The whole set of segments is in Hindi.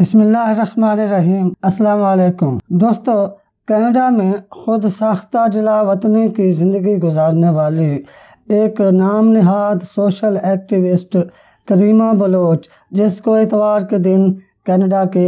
बसमीम असलकुम दोस्तों कनाडा में ख़ुद साख्ता जिला वतनी की ज़िंदगी गुजारने वाली एक नाम नहाद सोशल एक्टिविस्ट करीमा बलोच जिसको इतवार के दिन कनाडा के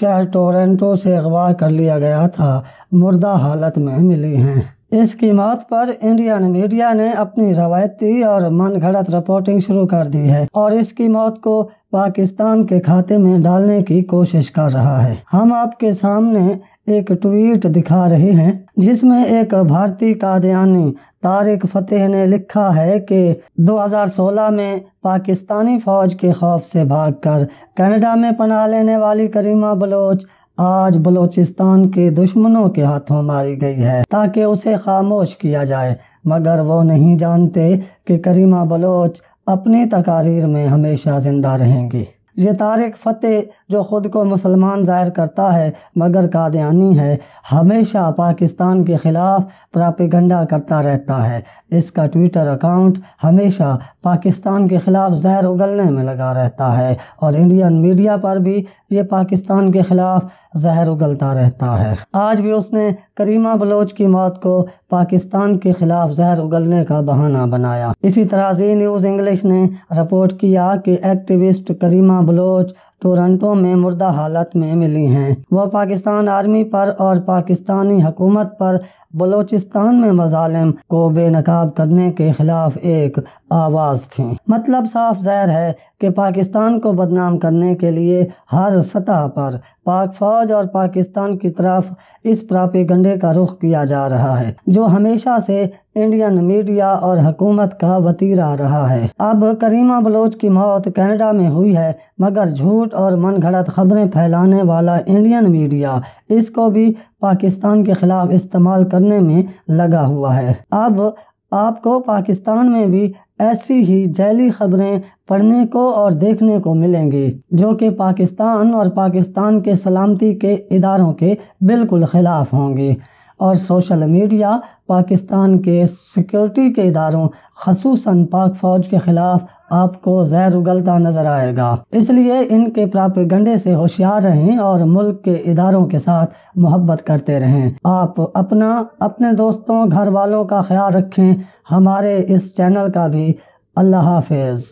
शहर टोरंटो से अगवा कर लिया गया था मुर्दा हालत में मिली हैं इसकी मौत पर इंडियन मीडिया ने अपनी रवायती और मन घड़त रिपोर्टिंग शुरू कर दी है और इसकी मौत को पाकिस्तान के खाते में डालने की कोशिश कर रहा है हम आपके सामने एक ट्वीट दिखा रहे हैं जिसमें एक भारतीय कादयानी तारिक फतेह ने लिखा है कि 2016 में पाकिस्तानी फौज के खौफ से भागकर कनाडा में पनाह लेने वाली करीमा बलोच आज बलूचिस्तान के दुश्मनों के हाथों मारी गई है ताकि उसे खामोश किया जाए मगर वो नहीं जानते कि करीमा बलोच अपनी तकारीर में हमेशा ज़िंदा रहेंगी ये तारिक फ़तेह जो ख़ुद को मुसलमान ज़ाहिर करता है मगर कादयानी है हमेशा पाकिस्तान के ख़िलाफ़ प्रापिगंडा करता रहता है इसका ट्विटर अकाउंट हमेशा पाकिस्तान के ख़िलाफ़ जहर उगलने में लगा रहता है और इंडियन मीडिया पर भी ये पाकिस्तान के ख़िलाफ़ जहर उगलता रहता है आज भी उसने करीमा बलोच की मौत को पाकिस्तान के ख़िलाफ़ जहर उगलने का बहाना बनाया इसी तरह जी न्यूज़ इंग्लिश ने रिपोर्ट किया कि एक्टिविस्ट करीमा बलोच टोरंटो में मुर्दा हालत में मिली हैं वह पाकिस्तान आर्मी पर और पाकिस्तानी हुकूमत पर बलोचिस्तान में मजालिम को बेनकाब करने के खिलाफ एक आवाज़ थी मतलब साफ जहर है कि पाकिस्तान को बदनाम करने के लिए हर सतह पर पाक फौज और पाकिस्तान की तरफ इस प्रापेगंडे का रुख किया जा रहा है जो हमेशा से इंडियन मीडिया और हकूमत का वतीरा रहा है अब करीमा बलोच की मौत कनाडा में हुई है मगर झूठ झूठ और मन घड़त ख़बरें फैलाने वाला इंडियन मीडिया इसको भी पाकिस्तान के ख़िलाफ़ इस्तेमाल करने में लगा हुआ है अब आपको पाकिस्तान में भी ऐसी ही जैली खबरें पढ़ने को और देखने को मिलेंगी जो कि पाकिस्तान और पाकिस्तान के सलामती के इदारों के बिल्कुल ख़िलाफ़ होंगी और सोशल मीडिया पाकिस्तान के सिक्योरिटी के इदारों खसूस पाक फ़ौज के ख़िलाफ़ आपको जहर उगलता नजर आएगा इसलिए इनके गंडे से होशियार रहें और मुल्क के इदारों के साथ मोहब्बत करते रहें आप अपना अपने दोस्तों घर वालों का ख्याल रखें हमारे इस चैनल का भी अल्लाह हाफिज़